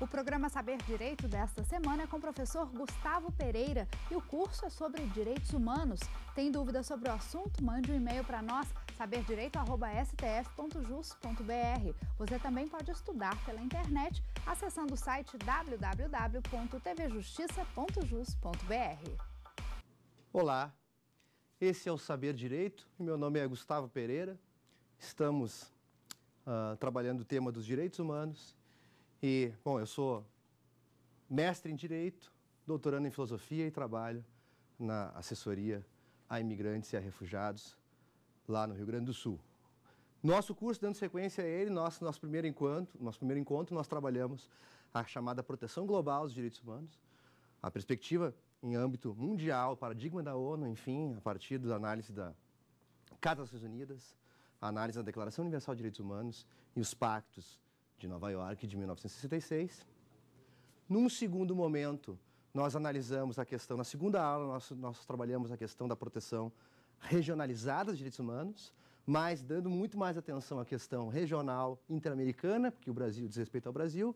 O programa Saber Direito desta semana é com o professor Gustavo Pereira e o curso é sobre direitos humanos. Tem dúvidas sobre o assunto? Mande um e-mail para nós, saberdireito.stf.jus.br. Você também pode estudar pela internet acessando o site www.tvjustiça.jus.br. Olá, esse é o Saber Direito. Meu nome é Gustavo Pereira. Estamos uh, trabalhando o tema dos direitos humanos e, bom, eu sou mestre em Direito, doutorando em Filosofia e trabalho na assessoria a imigrantes e a refugiados lá no Rio Grande do Sul. Nosso curso, dando sequência a ele, nosso, nosso, primeiro encontro, nosso primeiro encontro, nós trabalhamos a chamada proteção global dos direitos humanos, a perspectiva em âmbito mundial, paradigma da ONU, enfim, a partir da análise da Casa das Nações Unidas, a análise da Declaração Universal de Direitos Humanos e os pactos de Nova York de 1966. Num segundo momento, nós analisamos a questão, na segunda aula, nós, nós trabalhamos a questão da proteção regionalizada dos direitos humanos, mas dando muito mais atenção à questão regional interamericana, porque o Brasil diz respeito ao Brasil.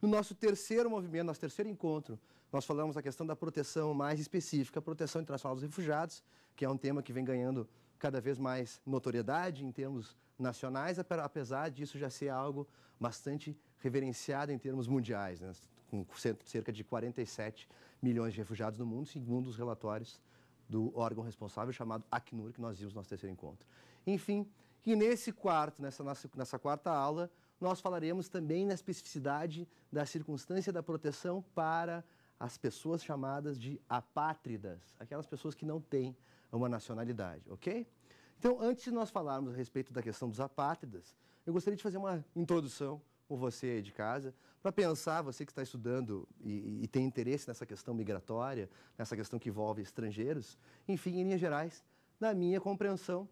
No nosso terceiro movimento, nosso terceiro encontro, nós falamos a questão da proteção mais específica, a proteção internacional dos refugiados, que é um tema que vem ganhando cada vez mais notoriedade em termos nacionais, apesar disso já ser algo bastante reverenciado em termos mundiais, né? com cerca de 47 milhões de refugiados no mundo, segundo os relatórios do órgão responsável chamado Acnur, que nós vimos no nosso terceiro encontro. Enfim, e nesse quarto, nessa, nessa quarta aula, nós falaremos também na especificidade da circunstância da proteção para as pessoas chamadas de apátridas, aquelas pessoas que não têm uma nacionalidade, ok? Então, antes de nós falarmos a respeito da questão dos apátridas, eu gostaria de fazer uma introdução com você aí de casa, para pensar, você que está estudando e, e, tem interesse nessa questão migratória, nessa questão que envolve estrangeiros, enfim, em linhas gerais, na minha compreensão,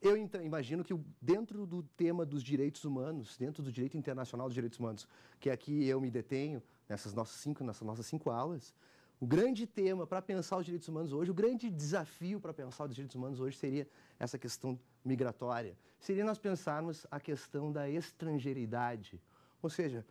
eu imagino que dentro do tema dos direitos humanos, dentro do direito internacional dos direitos humanos, que é aqui eu me detenho nessas nossas cinco, nessas nossas cinco aulas, o grande tema para pensar os direitos humanos hoje, o grande desafio para pensar os direitos humanos hoje seria essa questão migratória. Seria nós pensarmos a questão da estrangeiridade. Ou seja,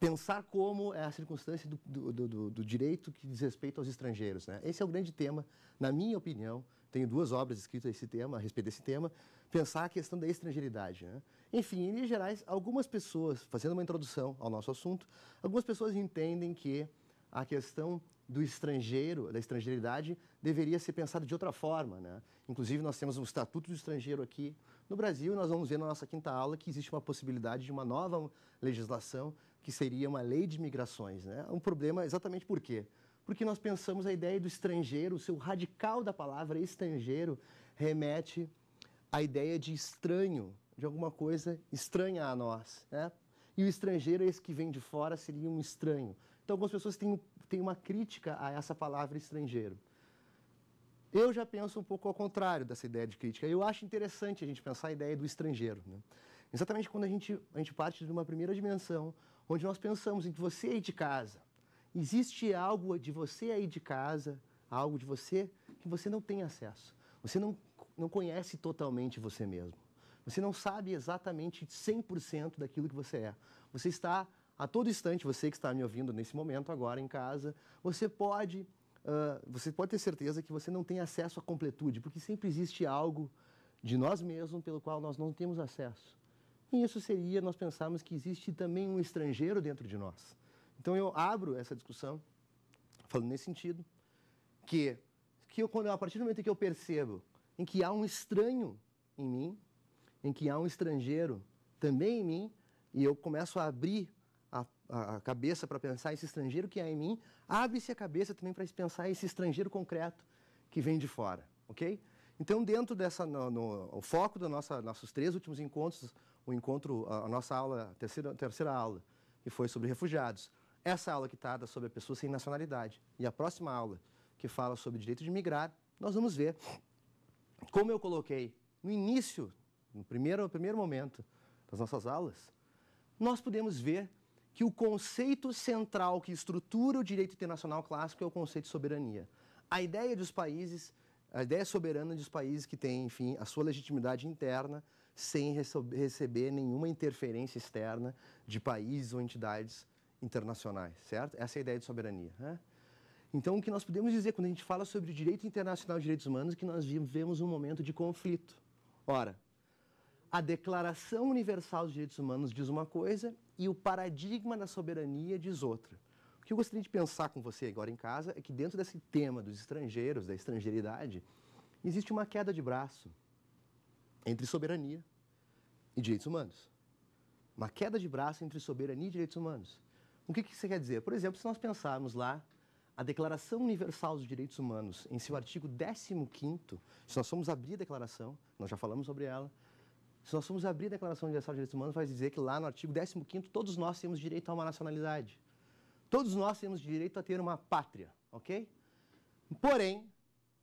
pensar como é a circunstância do, do, do, do, direito que diz respeito aos estrangeiros. Né? Esse é o grande tema, na minha opinião. Tenho duas obras escritas a esse tema, a respeito desse tema. Pensar a questão da estrangeiridade. Né? Enfim, em linhas gerais, algumas pessoas, fazendo uma introdução ao nosso assunto, algumas pessoas entendem que a questão do estrangeiro, da estrangeiridade, deveria ser pensada de outra forma. Né? Inclusive, nós temos um Estatuto do Estrangeiro aqui no Brasil e nós vamos ver na nossa quinta aula que existe uma possibilidade de uma nova legislação que seria uma lei de migrações. Né? Um problema exatamente por quê? Porque nós pensamos a ideia do estrangeiro, o seu radical da palavra estrangeiro remete à ideia de estranho, de alguma coisa estranha a nós. Né? E o estrangeiro, esse que vem de fora, seria um estranho. Então, algumas pessoas têm, têm uma crítica a essa palavra estrangeiro. Eu já penso um pouco ao contrário dessa ideia de crítica. Eu acho interessante a gente pensar a ideia do estrangeiro. Né? Exatamente quando a gente, a gente parte de uma primeira dimensão, onde nós pensamos em que você é aí de casa, existe algo de você aí de casa, algo de você que você não tem acesso. Você não, não conhece totalmente você mesmo. Você não sabe exatamente 100% daquilo que você é. Você está a todo instante, você que está me ouvindo nesse momento agora em casa, você pode, uh, você pode ter certeza que você não tem acesso à completude, porque sempre existe algo de nós mesmos pelo qual nós não temos acesso. E isso seria nós pensarmos que existe também um estrangeiro dentro de nós. Então eu abro essa discussão falando nesse sentido que que eu, quando a partir do momento que eu percebo em que há um estranho em mim, em que há um estrangeiro também em mim, e eu começo a abrir a cabeça para pensar esse estrangeiro que há é em mim, abre-se a cabeça também para pensar esse estrangeiro concreto que vem de fora, ok? Então, dentro dessa, no, no o foco dos nossos três últimos encontros, o encontro, a, a nossa aula, a terceira, a terceira aula, que foi sobre refugiados, essa aula que está sobre a pessoa sem nacionalidade e a próxima aula, que fala sobre o direito de migrar, nós vamos ver como eu coloquei no início, no primeiro, no primeiro momento das nossas aulas, nós podemos ver que o conceito central que estrutura o direito internacional clássico é o conceito de soberania. A ideia dos países, a ideia soberana dos países que têm, enfim, a sua legitimidade interna sem receber nenhuma interferência externa de países ou entidades internacionais, certo? Essa é a ideia de soberania. Né? Então, o que nós podemos dizer quando a gente fala sobre direito internacional e direitos humanos é que nós vivemos um momento de conflito. Ora, a Declaração Universal dos Direitos Humanos diz uma coisa e o paradigma da soberania diz outra. O que eu gostaria de pensar com você agora em casa é que dentro desse tema dos estrangeiros, da estrangeiridade, existe uma queda de braço entre soberania e direitos humanos. Uma queda de braço entre soberania e direitos humanos. O que, que isso quer dizer? Por exemplo, se nós pensarmos lá a Declaração Universal dos Direitos Humanos, em seu artigo 15 se nós formos abrir a declaração, nós já falamos sobre ela, se nós formos abrir a Declaração Universal de Direitos Humanos, vai dizer que lá no artigo 15 todos nós temos direito a uma nacionalidade. Todos nós temos direito a ter uma pátria, ok? Porém,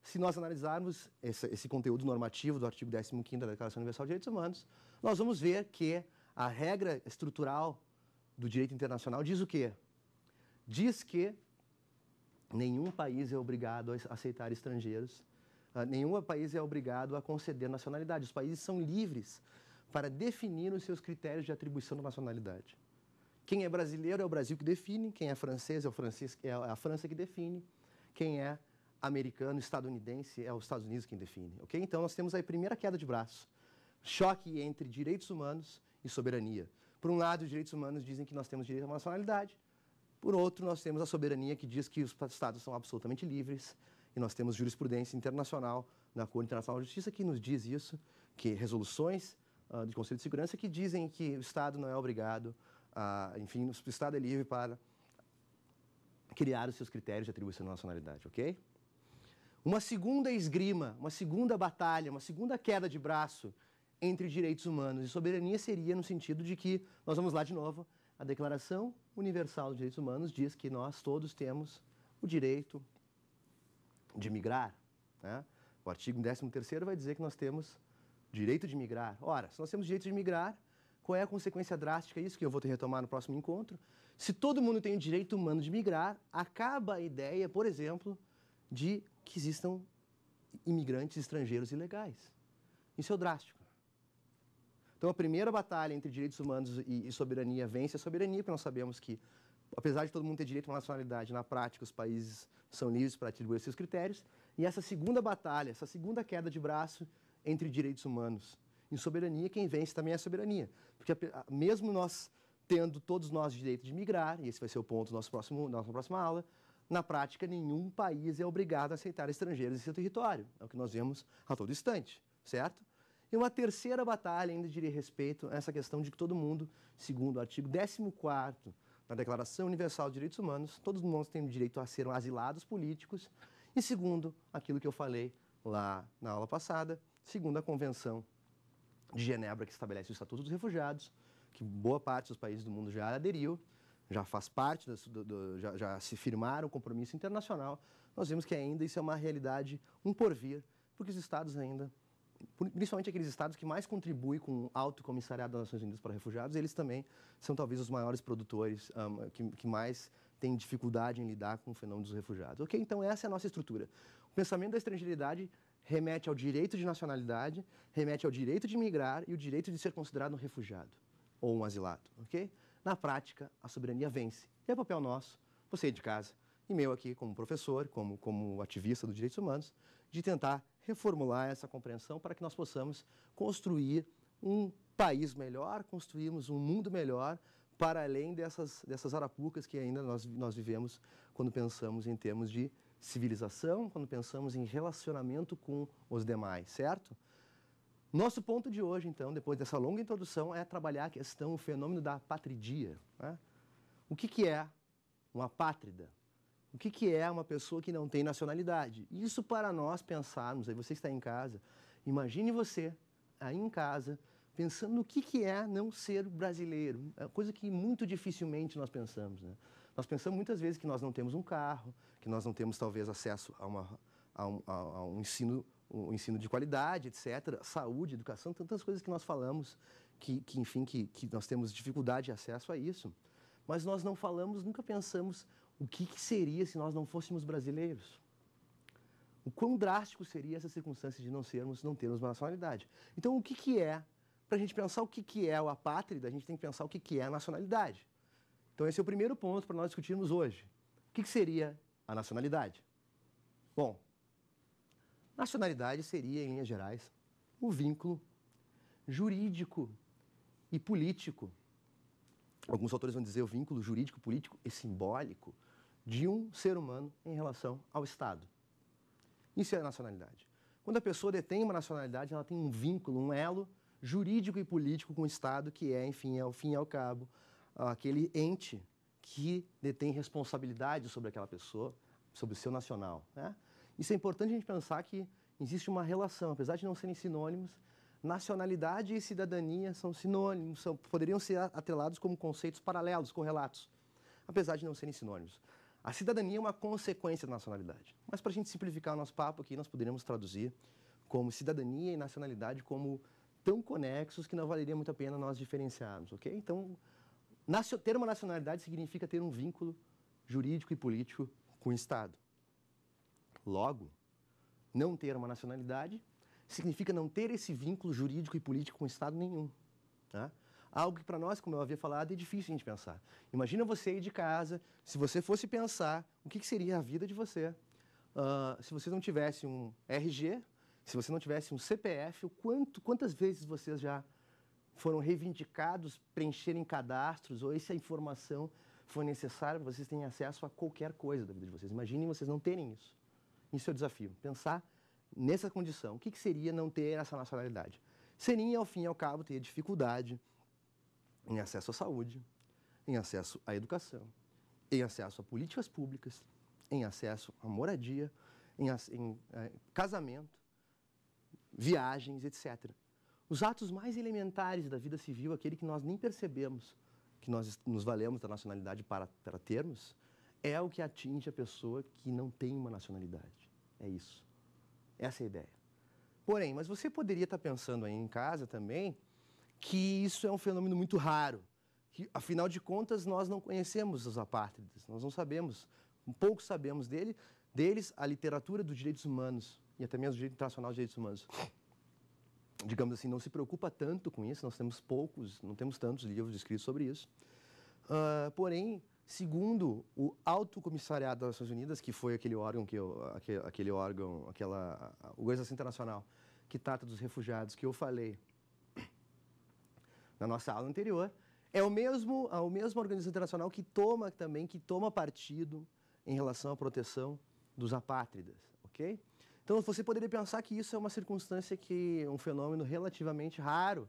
se nós analisarmos esse, esse conteúdo normativo do artigo 15 da Declaração Universal de Direitos Humanos, nós vamos ver que a regra estrutural do direito internacional diz o quê? Diz que nenhum país é obrigado a aceitar estrangeiros ah, nenhum país é obrigado a conceder nacionalidade. Os países são livres para definir os seus critérios de atribuição da nacionalidade. Quem é brasileiro é o Brasil que define, quem é francês é, francês, é, é a França que define, quem é americano, estadunidense, é os Estados Unidos quem define. Ok? Então nós temos aí a primeira queda de braço. Choque entre direitos humanos e soberania. Por um lado, os direitos humanos dizem que nós temos direito à nacionalidade. Por outro, nós temos a soberania que diz que os estados são absolutamente livres e nós temos jurisprudência internacional na Corte Internacional de Justiça que nos diz isso, que resoluções uh, ah, do Conselho de Segurança que dizem que o Estado não é obrigado a, enfim, o Estado é livre para criar os seus critérios de atribuição nacionalidade, ok? Uma segunda esgrima, uma segunda batalha, uma segunda queda de braço entre direitos humanos e soberania seria no sentido de que, nós vamos lá de novo, a Declaração Universal dos Direitos Humanos diz que nós todos temos o direito de migrar, né? o artigo 13º vai dizer que nós temos direito de migrar. Ora, se nós temos direito de migrar, qual é a consequência drástica isso que eu vou ter que retomar no próximo encontro? Se todo mundo tem o direito humano de migrar, acaba a ideia, por exemplo, de que existam imigrantes estrangeiros ilegais. Isso é drástico. Então, a primeira batalha entre direitos humanos e soberania vence a soberania, porque nós sabemos que apesar de todo mundo ter direito à nacionalidade, na prática os países são livres para atribuir seus critérios. E essa segunda batalha, essa segunda queda de braço entre direitos humanos e soberania, quem vence também é a soberania. Porque mesmo nós tendo todos nós o direito de migrar, e esse vai ser o ponto da nossa próxima aula, na prática nenhum país é obrigado a aceitar estrangeiros em seu território. É o que nós vemos a todo instante, certo? E uma terceira batalha ainda diria respeito a essa questão de que todo mundo, segundo o artigo 14 na Declaração Universal dos Direitos Humanos, todos nós temos direito a ser asilados políticos. E segundo, aquilo que eu falei lá na aula passada, segundo a Convenção de Genebra, que estabelece o Estatuto dos Refugiados, que boa parte dos países do mundo já aderiu, já faz parte, do, do, já, já, se firmaram o compromisso internacional, nós vemos que ainda isso é uma realidade, um porvir, porque os estados ainda principalmente aqueles estados que mais contribuem com o alto comissariado das Nações Unidas para Refugiados, eles também são talvez os maiores produtores um, que, que mais têm dificuldade em lidar com o fenômeno dos refugiados. Ok, então essa é a nossa estrutura. O pensamento da estrangeiridade remete ao direito de nacionalidade, remete ao direito de migrar e o direito de ser considerado um refugiado ou um asilado, ok? Na prática, a soberania vence. E é papel nosso, você de casa, e meu aqui como professor, como, como ativista dos direitos humanos, de tentar reformular essa compreensão para que nós possamos construir um país melhor, construirmos um mundo melhor para além dessas, dessas arapucas que ainda nós, nós vivemos quando pensamos em termos de civilização, quando pensamos em relacionamento com os demais, certo? Nosso ponto de hoje, então, depois dessa longa introdução, é trabalhar a questão, o fenômeno da apatridia. Né? O que, que é uma apátrida? o que, que é uma pessoa que não tem nacionalidade. Isso para nós pensarmos, aí você está em casa, imagine você aí em casa pensando no que, que é não ser brasileiro, é coisa que muito dificilmente nós pensamos. Né? Nós pensamos muitas vezes que nós não temos um carro, que nós não temos talvez acesso a, uma, a, um, a um ensino ensino de qualidade, etc., saúde, educação, tantas coisas que nós falamos que, que enfim, que, que nós temos dificuldade de acesso a isso mas nós não falamos, nunca pensamos o que, que seria se nós não fôssemos brasileiros. O quão drástico seria essa circunstância de não sermos, não termos uma nacionalidade. Então, o que, que é, para a gente pensar o que, que é o apátrida, a gente tem que pensar o que, que é a nacionalidade. Então, esse é o primeiro ponto para nós discutirmos hoje. O que, que seria a nacionalidade? Bom, nacionalidade seria, em linhas gerais, o vínculo jurídico e político alguns autores vão dizer, o vínculo jurídico, político e simbólico de um ser humano em relação ao Estado. Isso é a nacionalidade. Quando a pessoa detém uma nacionalidade, ela tem um vínculo, um elo jurídico e político com o Estado, que é, enfim, ao é fim e ao cabo, aquele ente que detém responsabilidade sobre aquela pessoa, sobre o seu nacional. Né? Isso é importante a gente pensar que existe uma relação, apesar de não serem sinônimos, nacionalidade e cidadania são sinônimos, são, poderiam ser atrelados como conceitos paralelos, correlatos, apesar de não serem sinônimos. A cidadania é uma consequência da nacionalidade. Mas para a gente simplificar o nosso papo aqui, nós poderíamos traduzir como cidadania e nacionalidade como tão conexos que não valeria muito a pena nós diferenciarmos, ok? Então, ter uma nacionalidade significa ter um vínculo jurídico e político com o Estado. Logo, não ter uma nacionalidade significa não ter esse vínculo jurídico e político com Estado nenhum. Tá? Algo que para nós, como eu havia falado, é difícil a gente pensar. Imagina você ir de casa, se você fosse pensar o que, que seria a vida de você. Uh, se você não tivesse um RG, se você não tivesse um CPF, o quanto, quantas vezes vocês já foram reivindicados preencherem cadastros ou essa informação foi necessária para vocês terem acesso a qualquer coisa da vida de vocês. Imaginem vocês não terem isso. Isso é o desafio, pensar nessa condição, o que, que seria não ter essa nacionalidade? Seria, ao fim e ao cabo, ter dificuldade em acesso à saúde, em acesso à educação, em acesso a políticas públicas, em acesso à moradia, em, em eh, casamento, viagens, etc. Os atos mais elementares da vida civil, aquele que nós nem percebemos, que nós nos valemos da nacionalidade para, para termos, é o que atinge a pessoa que não tem uma nacionalidade. É isso. Essa é a ideia. Porém, mas você poderia estar pensando aí em casa também que isso é um fenômeno muito raro, que afinal de contas nós não conhecemos os apátridas, nós não sabemos, um pouco sabemos dele, deles a literatura dos direitos humanos e até mesmo o direito internacional dos direitos humanos. Digamos assim, não se preocupa tanto com isso, nós temos poucos, não temos tantos livros escritos sobre isso. Uh, porém, Segundo o Alto Comissariado das Nações Unidas, que foi aquele órgão que eu, aquele, aquele órgão, aquela organização internacional que trata dos refugiados que eu falei na nossa aula anterior, é o mesmo, a mesma organização internacional que toma também que toma partido em relação à proteção dos apátridas, ok? Então você poderia pensar que isso é uma circunstância que um fenômeno relativamente raro,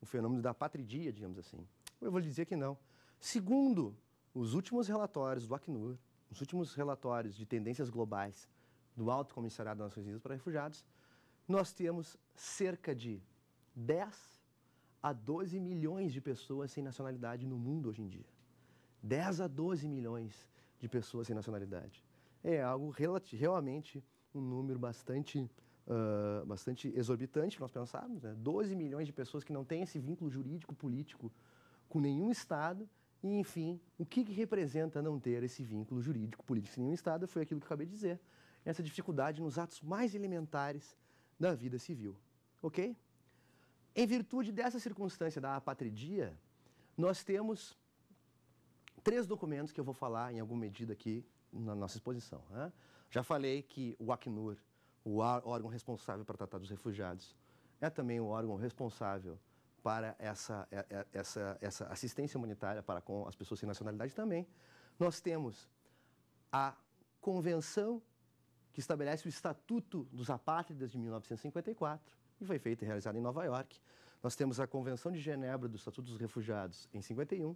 o um fenômeno da patridia, digamos assim. Eu vou lhe dizer que não. Segundo os últimos relatórios do Acnur, os últimos relatórios de tendências globais do Alto Comissariado das Nações Unidas para Refugiados, nós temos cerca de 10 a 12 milhões de pessoas sem nacionalidade no mundo hoje em dia. 10 a 12 milhões de pessoas sem nacionalidade. É algo realmente um número bastante, uh, bastante exorbitante, nós pensarmos. Né? 12 milhões de pessoas que não têm esse vínculo jurídico político com nenhum Estado e, enfim, o que, que representa não ter esse vínculo jurídico político em nenhum Estado foi aquilo que eu acabei de dizer. Essa dificuldade nos atos mais elementares da vida civil. Ok? Em virtude dessa circunstância da apatridia, nós temos três documentos que eu vou falar em alguma medida aqui na nossa exposição. Né? Já falei que o Acnur, o órgão responsável para tratar dos refugiados, é também o órgão responsável para essa, é, é, essa, essa assistência humanitária para com as pessoas sem nacionalidade também. Nós temos a Convenção que estabelece o Estatuto dos Apátridas de 1954 e foi feita e realizada em Nova York. Nós temos a Convenção de Genebra do Estatuto dos Refugiados em 51.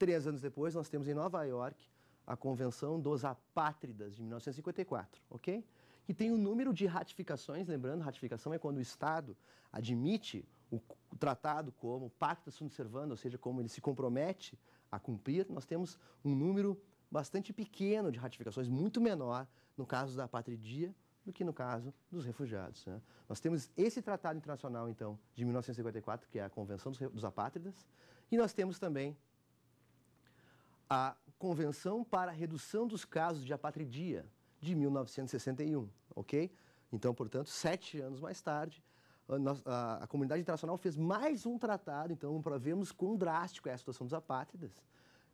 Três anos depois, nós temos em Nova York a Convenção dos Apátridas de 1954, ok? Que tem o um número de ratificações, lembrando, ratificação é quando o Estado admite o, o tratado como pacto Sunt Servanda, ou seja, como ele se compromete a cumprir, nós temos um número bastante pequeno de ratificações, muito menor no caso da patridia do que no caso dos refugiados. Né? Nós temos esse tratado internacional, então, de 1954, que é a Convenção dos, dos Apátridas, e nós temos também a Convenção para a Redução dos Casos de Apatridia, de 1961, ok? Então, portanto, sete anos mais tarde, a, a, comunidade internacional fez mais um tratado, então, para vermos quão drástico é a situação dos apátridas.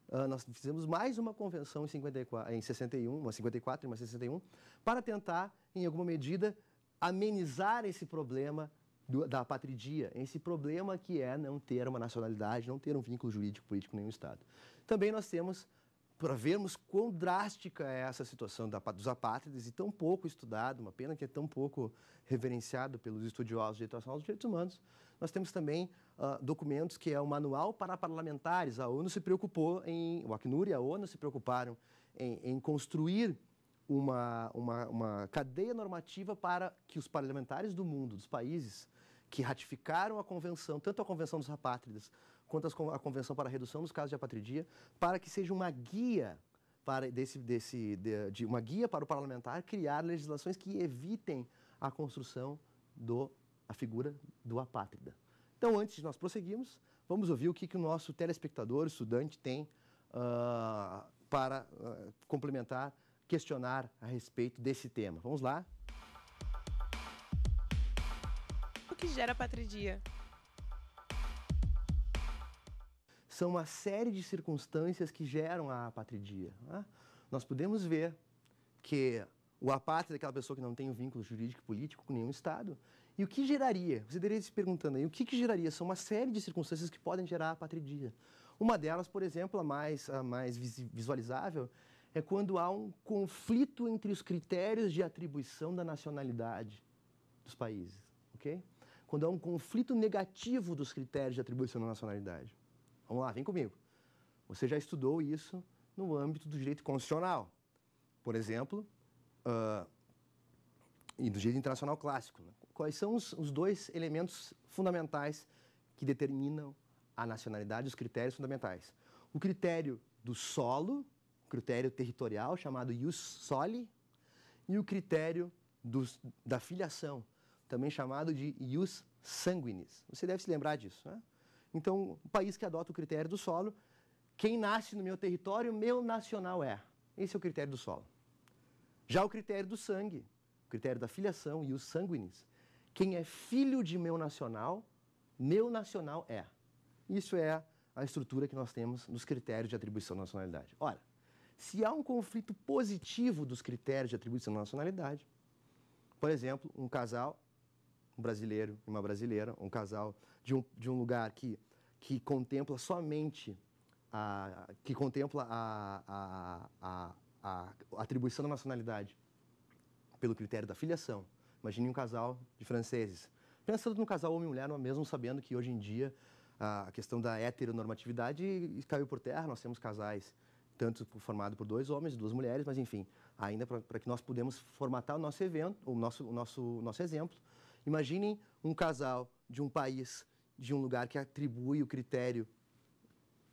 Uh, nós fizemos mais uma convenção em, 54, em 61, uma 54 e uma 61, para tentar, em alguma medida, amenizar esse problema do, da apatridia, esse problema que é não ter uma nacionalidade, não ter um vínculo jurídico político em nenhum Estado. Também nós temos para vermos quão drástica é essa situação da, dos apátridas e tão pouco estudado, uma pena que é tão pouco reverenciado pelos estudiosos de direito aos direitos humanos, nós temos também uh, documentos que é o Manual para Parlamentares. A ONU se preocupou em, o Acnur e a ONU se preocuparam em, em construir uma, uma, uma cadeia normativa para que os parlamentares do mundo, dos países que ratificaram a convenção, tanto a convenção dos apátridas quanto à Convenção para a Redução dos Casos de Apatridia, para que seja uma guia para desse, desse, de, de uma guia para o parlamentar criar legislações que evitem a construção do a figura do apátrida. Então, antes de nós prosseguirmos, vamos ouvir o que, que o nosso telespectador, estudante, tem uh, para uh, complementar, questionar a respeito desse tema. Vamos lá? O que gera apatridia? são uma série de circunstâncias que geram a apatridia. Né? Nós podemos ver que o apátrida é aquela pessoa que não tem um vínculo jurídico e político com nenhum Estado. E o que geraria? Você deveria se perguntando aí, o que, que geraria? São uma série de circunstâncias que podem gerar a apatridia. Uma delas, por exemplo, a mais, a mais visualizável, é quando há um conflito entre os critérios de atribuição da nacionalidade dos países, ok? Quando há um conflito negativo dos critérios de atribuição da nacionalidade. Vamos lá, vem comigo. Você já estudou isso no âmbito do direito constitucional, por exemplo, uh, e do direito internacional clássico. Né? Quais são os, os dois elementos fundamentais que determinam a nacionalidade, os critérios fundamentais? O critério do solo, o critério territorial, chamado ius soli, e o critério dos, da filiação, também chamado de ius sanguinis. Você deve se lembrar disso, né? Então, um país que adota o critério do solo, quem nasce no meu território, meu nacional é. Esse é o critério do solo. Já o critério do sangue, o critério da filiação e os sanguinis. Quem é filho de meu nacional, meu nacional é. Isso é a estrutura que nós temos nos critérios de atribuição da nacionalidade. Ora, se há um conflito positivo dos critérios de atribuição da nacionalidade, por exemplo, um casal, um brasileiro e uma brasileira, um casal de um, de um lugar que que contempla somente a, que contempla a, a, a, atribuição da nacionalidade pelo critério da filiação. Imagine um casal de franceses. Pensando no casal homem e mulher, é mesmo sabendo que hoje em dia a questão da heteronormatividade caiu por terra, nós temos casais tanto formado por dois homens, duas mulheres, mas enfim, ainda para que nós pudemos formatar o nosso evento, o nosso, o nosso, o nosso exemplo. Imaginem um casal de um país de um lugar que atribui o critério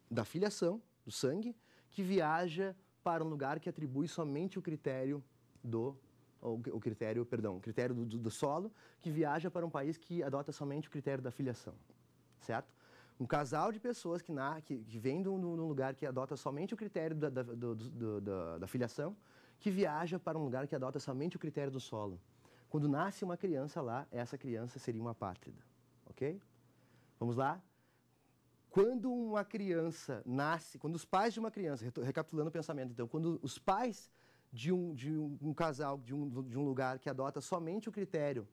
da filiação, do sangue, que viaja para um lugar que atribui somente o critério do o critério, perdão, o critério do, do, solo, que viaja para um país que adota somente o critério da filiação, certo? um casal de pessoas que, na, que, que vem de um lugar que adota somente o critério da, da, do, do, da, filiação, que viaja para um lugar que adota somente o critério do solo. Quando nasce uma criança lá, essa criança seria uma pátrida, ok? Vamos lá? Quando uma criança nasce, quando os pais de uma criança, recapitulando o pensamento, então, quando os pais de um, de um, um casal, de um, de um lugar que adota somente o critério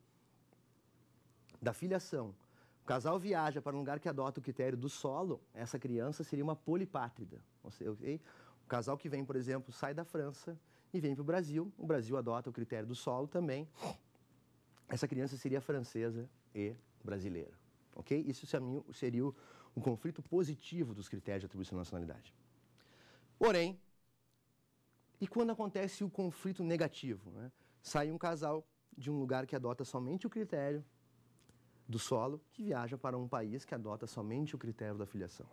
da filiação, o casal viaja para um lugar que adota o critério do solo, essa criança seria uma polipátrida. Ou seja, o casal que vem, por exemplo, sai da França e vem para o Brasil, o Brasil adota o critério do solo também, essa criança seria francesa e brasileira ok? Isso seria o, o conflito positivo dos critérios de atribuição de nacionalidade. Porém, e quando acontece o conflito negativo? Né? Sai um casal de um lugar que adota somente o critério do solo que viaja para um país que adota somente o critério da filiação.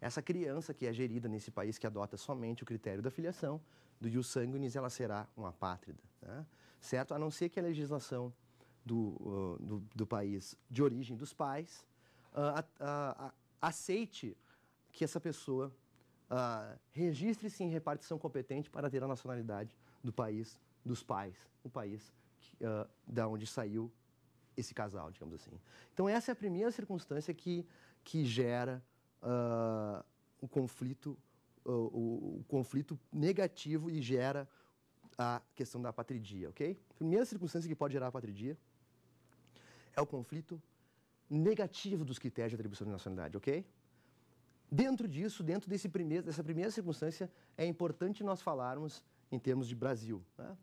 Essa criança que é gerida nesse país que adota somente o critério da filiação, do ius sanguinis, ela será uma pátrida, né? certo? A não ser que a legislação do, uh, do, do, país de origem dos pais, uh, aceite que essa pessoa ah, registre-se em repartição competente para ter a nacionalidade do país dos pais, o país que, da onde saiu esse casal, digamos assim. Então, essa é a primeira circunstância que, que gera uh, o conflito o, o, conflito negativo e gera a questão da patridia, ok? Primeira circunstância que pode gerar a patridia é o conflito negativo dos critérios de atribuição de nacionalidade, ok? Dentro disso, dentro desse primeiro, dessa primeira circunstância, é importante nós falarmos em termos de Brasil. Né?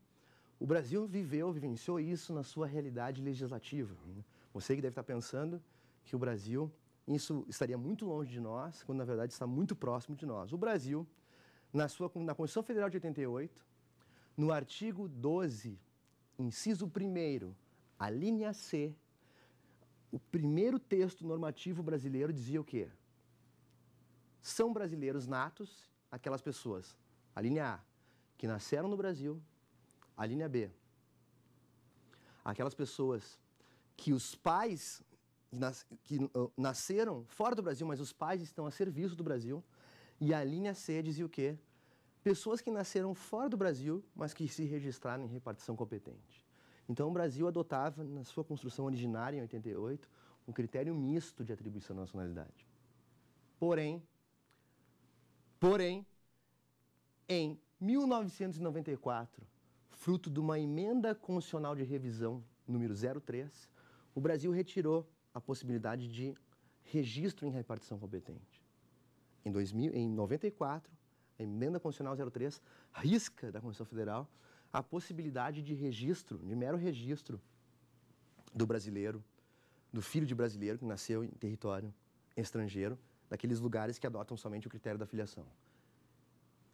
O Brasil viveu, vivenciou isso na sua realidade legislativa. Né? Você que deve estar pensando que o Brasil, isso estaria muito longe de nós, quando na verdade está muito próximo de nós. O Brasil, na, sua, na Constituição Federal de 88, no artigo 12, inciso 1, a linha C, o primeiro texto normativo brasileiro dizia o quê? São brasileiros natos aquelas pessoas, a linha A, que nasceram no Brasil, a linha B, aquelas pessoas que os pais que uh, nasceram fora do Brasil, mas os pais estão a serviço do Brasil, e a linha C dizia o quê? Pessoas que nasceram fora do Brasil, mas que se registraram em repartição competente. Então, o Brasil adotava, na sua construção originária, em 88, um critério misto de atribuição da nacionalidade. Porém, porém, em 1994, fruto de uma emenda constitucional de revisão número 03, o Brasil retirou a possibilidade de registro em repartição competente. Em, 2000, em 94, a emenda constitucional 03 risca da Constituição Federal a possibilidade de registro, de mero registro do brasileiro, do filho de brasileiro que nasceu em território estrangeiro, daqueles lugares que adotam somente o critério da filiação.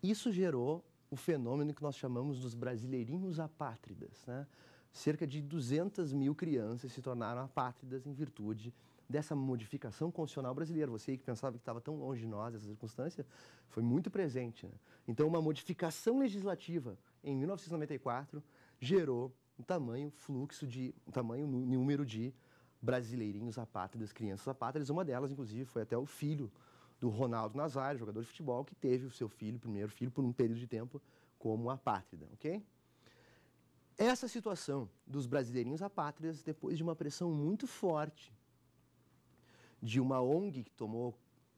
Isso gerou o fenômeno que nós chamamos dos brasileirinhos apátridas. Né? Cerca de 200 mil crianças se tornaram apátridas em virtude dessa modificação constitucional brasileira. Você aí que pensava que estava tão longe de nós, essa circunstância, foi muito presente. Né? Então, uma modificação legislativa em 1994 gerou um tamanho fluxo de, um tamanho número de brasileirinhos apátridas, crianças apátridas. Uma delas, inclusive, foi até o filho do Ronaldo Nazário, jogador de futebol, que teve o seu filho, o primeiro filho, por um período de tempo como apátrida, ok? Essa situação dos brasileirinhos apátridas, depois de uma pressão muito forte de uma ONG que tomou,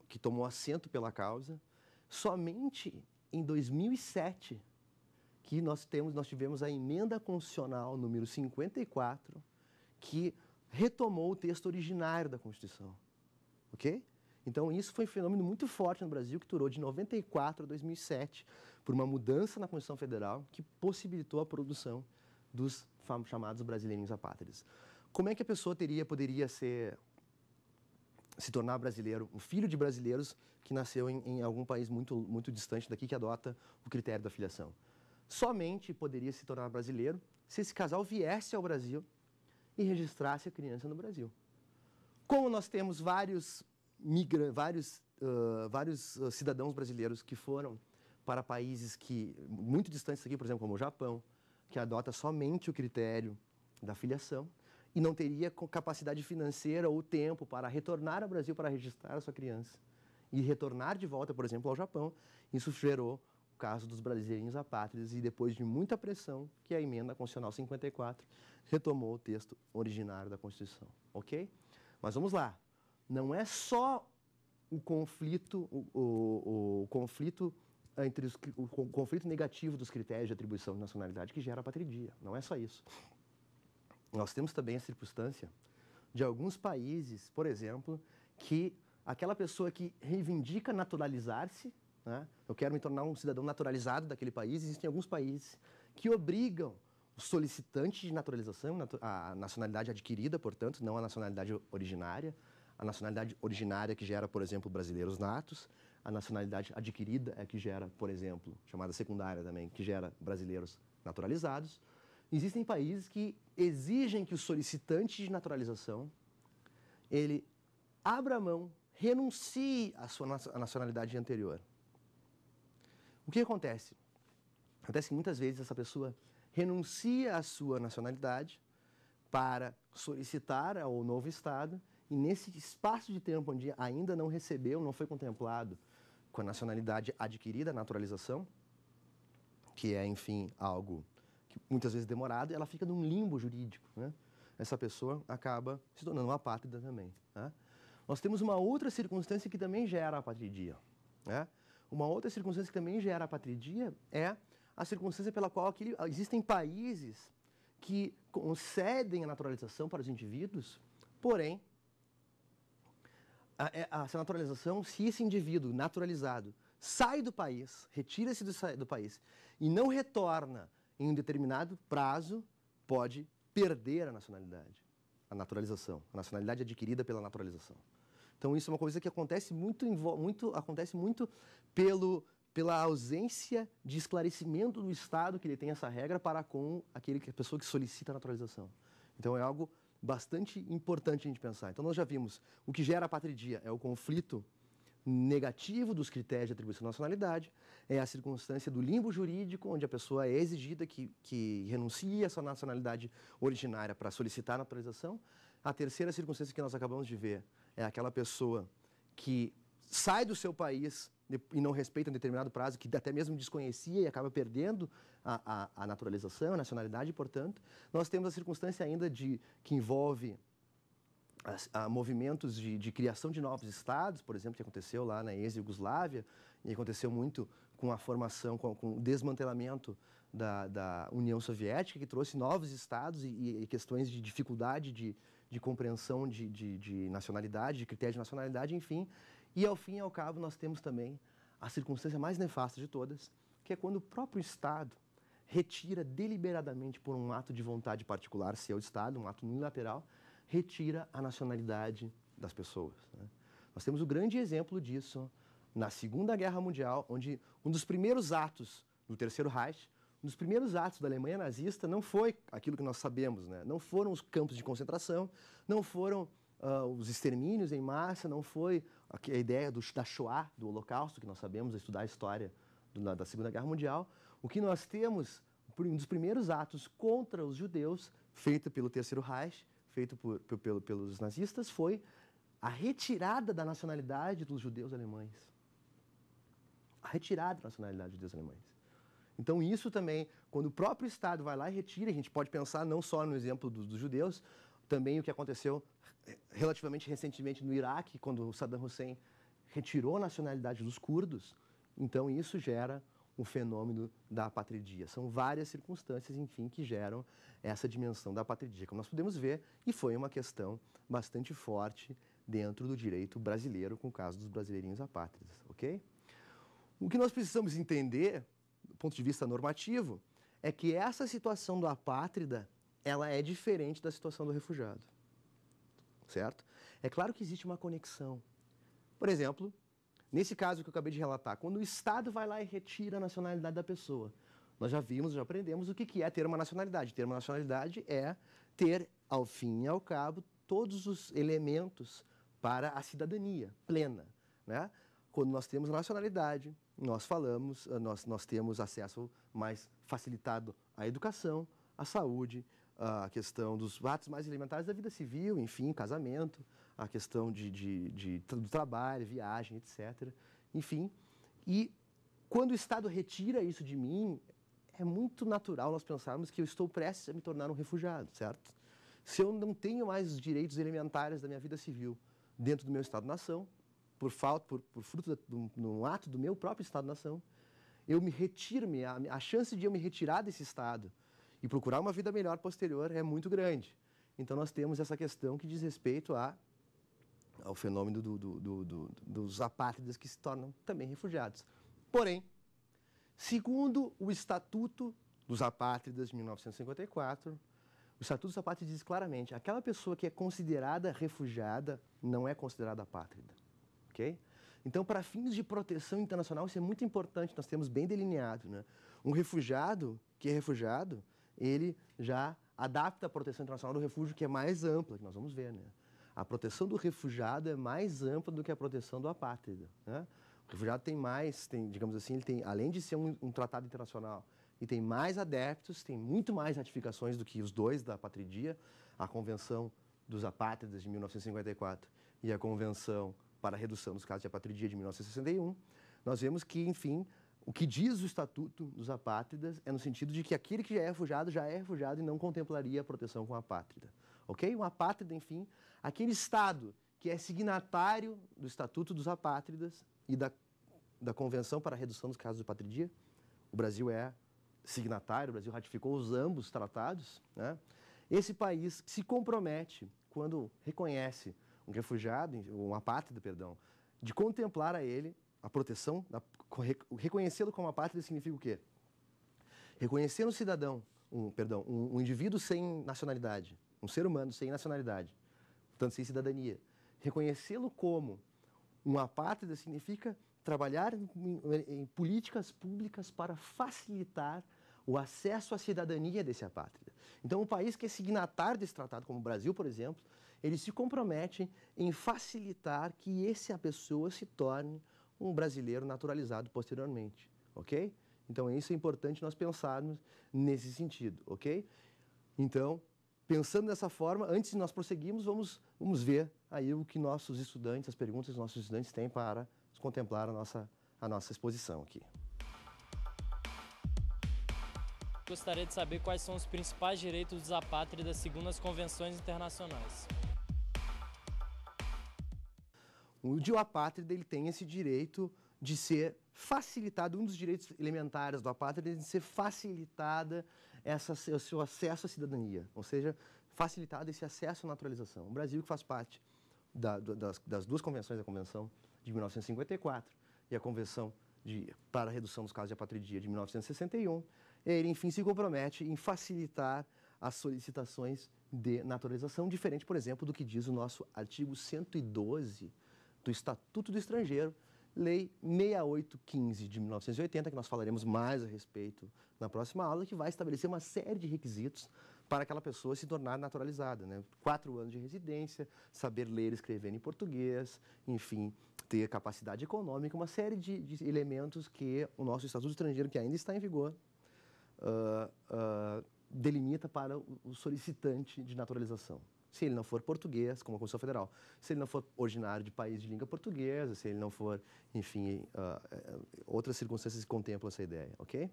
que tomou assento pela causa. Somente em 2007 que nós temos, nós tivemos a emenda constitucional número 54 que retomou o texto originário da Constituição. OK? Então, isso foi um fenômeno muito forte no Brasil, que durou de 94 a 2007, por uma mudança na Constituição Federal que possibilitou a produção dos chamados brasileirinhos apátridas. Como é que a pessoa teria, poderia ser se tornar brasileiro, um filho de brasileiros que nasceu em, em, algum país muito, muito distante daqui que adota o critério da filiação. Somente poderia se tornar brasileiro se esse casal viesse ao Brasil e registrasse a criança no Brasil. Como nós temos vários, migra vários, uh, vários uh, cidadãos brasileiros que foram para países que muito distantes aqui, por exemplo, como o Japão, que adota somente o critério da filiação, e não teria capacidade financeira ou tempo para retornar ao Brasil para registrar a sua criança e retornar de volta, por exemplo, ao Japão. Isso gerou o caso dos brasileirinhos apátridas e depois de muita pressão, que a emenda constitucional 54 retomou o texto originário da Constituição, ok? Mas vamos lá, não é só o conflito, o, o, o conflito entre os, o conflito negativo dos critérios de atribuição de nacionalidade que gera a patridia, não é só isso. Nós temos também a circunstância de alguns países, por exemplo, que aquela pessoa que reivindica naturalizar-se, né? eu quero me tornar um cidadão naturalizado daquele país, existem alguns países que obrigam o solicitante de naturalização, a nacionalidade adquirida, portanto, não a nacionalidade originária, a nacionalidade originária que gera, por exemplo, brasileiros natos, a nacionalidade adquirida é que gera, por exemplo, chamada secundária também, que gera brasileiros naturalizados, Existem países que exigem que o solicitante de naturalização ele abra mão, renuncie à sua nacionalidade anterior. O que acontece? Acontece que muitas vezes essa pessoa renuncia à sua nacionalidade para solicitar ao novo Estado e nesse espaço de tempo onde ainda não recebeu, não foi contemplado com a nacionalidade adquirida, a naturalização, que é, enfim, algo que muitas vezes é demorado, ela fica num limbo jurídico. Né? Essa pessoa acaba se tornando uma apátrida também. Né? Nós temos uma outra circunstância que também gera apatridia. Né? Uma outra circunstância que também gera a apatridia é a circunstância pela qual aquele, existem países que concedem a naturalização para os indivíduos, porém, a, é, essa naturalização, se esse indivíduo naturalizado sai do país, retira-se do, do país e não retorna em um determinado prazo, pode perder a nacionalidade, a naturalização, a nacionalidade adquirida pela naturalização. Então isso é uma coisa que acontece muito, muito acontece muito pelo pela ausência de esclarecimento do Estado que ele tem essa regra para com aquele que a pessoa que solicita a naturalização. Então é algo bastante importante a gente pensar. Então nós já vimos o que gera a patridia é o conflito negativo dos critérios de atribuição de nacionalidade é a circunstância do limbo jurídico, onde a pessoa é exigida que, que renuncie à sua nacionalidade originária para solicitar a naturalização. A terceira circunstância que nós acabamos de ver é aquela pessoa que sai do seu país e não respeita um determinado prazo, que até mesmo desconhecia e acaba perdendo a, a, a naturalização, a nacionalidade, portanto. Nós temos a circunstância ainda de que envolve a, movimentos de, de, criação de novos estados, por exemplo, que aconteceu lá na ex-Yugoslávia, e aconteceu muito com a formação, com, com o desmantelamento da, da, União Soviética, que trouxe novos estados e, e questões de dificuldade de, de compreensão de, de, de, nacionalidade, de critério de nacionalidade, enfim. E, ao fim e ao cabo, nós temos também a circunstância mais nefasta de todas, que é quando o próprio Estado retira deliberadamente por um ato de vontade particular, se é o Estado, um ato unilateral, retira a nacionalidade das pessoas. Né? Nós temos o um grande exemplo disso na Segunda Guerra Mundial, onde um dos primeiros atos do Terceiro Reich, um dos primeiros atos da Alemanha nazista não foi aquilo que nós sabemos, né? não foram os campos de concentração, não foram uh, os extermínios em massa, não foi a ideia do, da Shoah, do Holocausto, que nós sabemos estudar a história do, da Segunda Guerra Mundial. O que nós temos, um dos primeiros atos contra os judeus, feito pelo Terceiro Reich, feito por, pelo, pelos nazistas foi a retirada da nacionalidade dos judeus alemães. A retirada da nacionalidade dos judeus alemães. Então, isso também, quando o próprio Estado vai lá e retira, a gente pode pensar não só no exemplo dos, dos judeus, também o que aconteceu relativamente recentemente no Iraque, quando Saddam Hussein retirou a nacionalidade dos curdos. Então, isso gera o fenômeno da apatridia. São várias circunstâncias, enfim, que geram essa dimensão da apatridia, como nós podemos ver, e foi uma questão bastante forte dentro do direito brasileiro, com o caso dos brasileirinhos apátridas, ok? O que nós precisamos entender, do ponto de vista normativo, é que essa situação do apátrida, ela é diferente da situação do refugiado, certo? É claro que existe uma conexão. Por exemplo, Nesse caso que eu acabei de relatar, quando o Estado vai lá e retira a nacionalidade da pessoa, nós já vimos, já aprendemos o que é ter uma nacionalidade. Ter uma nacionalidade é ter, ao fim e ao cabo, todos os elementos para a cidadania plena. Né? Quando nós temos nacionalidade, nós falamos, eh, nós, nós temos acesso mais facilitado à educação, à saúde, à questão dos atos mais elementares da vida civil, enfim, casamento, a questão de, de, de, do trabalho, viagem, etc. Enfim, e quando o Estado retira isso de mim, é muito natural nós pensarmos que eu estou prestes a me tornar um refugiado, certo? Se eu não tenho mais os direitos elementares da minha vida civil dentro do meu Estado-nação, por falta, por, por fruto de um ato do meu próprio Estado-nação, eu me retiro, -me, a, a chance de eu me retirar desse Estado e procurar uma vida melhor posterior é muito grande. Então nós temos essa questão que diz respeito a ao fenômeno do, do, do, dos apátridas que se tornam também refugiados. Porém, segundo o Estatuto dos Apátridas de 1954, o Estatuto dos Apátridas diz claramente: aquela pessoa que é considerada refugiada não é considerada apátrida. Ok? Então, para fins de proteção internacional, isso é muito importante, nós temos bem delineado. Né? Um refugiado que é refugiado, ele já adapta a proteção internacional do refúgio, que é mais ampla, que nós vamos ver. Né? a proteção do refugiado é mais ampla do que a proteção do apátrida. Né? O refugiado tem mais, tem, digamos assim, ele tem, além de ser um, um tratado internacional e tem mais adeptos, tem muito mais ratificações do que os dois da apatridia, a Convenção dos Apátridas de 1954 e a Convenção para a Redução dos Casos de Apatridia de 1961, nós vemos que, enfim, o que diz o Estatuto dos Apátridas é no sentido de que aquele que já é refugiado já é refugiado e não contemplaria a proteção com a apátrida ok? Uma pátrida, enfim, aquele Estado que é signatário do Estatuto dos Apátridas e da, da Convenção para a Redução dos Casos de Patridia. O Brasil é signatário, o Brasil ratificou os ambos tratados. Né? Esse país se compromete, quando reconhece um refugiado, um apátrida, perdão, de contemplar a ele a proteção, reconhecê-lo como apátrida significa o quê? Reconhecer um cidadão, um, perdão, um, um indivíduo sem nacionalidade, um ser humano sem nacionalidade, portanto sem cidadania, reconhecê-lo como um apátrida significa trabalhar em, em, políticas públicas para facilitar o acesso à cidadania desse apátrida. Então, um país que é signatário desse tratado, como o Brasil, por exemplo, ele se compromete em facilitar que esse a pessoa se torne um brasileiro naturalizado posteriormente, ok? Então, isso é importante nós pensarmos nesse sentido, ok? Então, pensando dessa forma, antes de nós prosseguirmos, vamos, vamos ver aí o que nossos estudantes, as perguntas que nossos estudantes têm para contemplar a nossa, a nossa exposição aqui. Gostaria de saber quais são os principais direitos dos apátridas segundo as convenções internacionais. O de apátrida ele tem esse direito de ser facilitado, um dos direitos elementares do apátrida é de ser facilitada essa, o seu acesso à cidadania, ou seja, facilitado esse acesso à naturalização. O Brasil que faz parte da, das, das, duas convenções, a Convenção de 1954 e a Convenção de, para a Redução dos Casos de Apatridia de 1961, ele, enfim, se compromete em facilitar as solicitações de naturalização, diferente, por exemplo, do que diz o nosso artigo 112 do Estatuto do Estrangeiro, Lei 6815 de 1980, que nós falaremos mais a respeito na próxima aula, que vai estabelecer uma série de requisitos para aquela pessoa se tornar naturalizada. Né? Quatro anos de residência, saber ler e escrever em português, enfim, ter capacidade econômica, uma série de, de elementos que o nosso Estatuto Estrangeiro, que ainda está em vigor, uh, uh, delimita para o solicitante de naturalização se ele não for português, como a Constituição Federal, se ele não for originário de país de língua portuguesa, se ele não for, enfim, uh, outras circunstâncias que contemplam essa ideia, ok?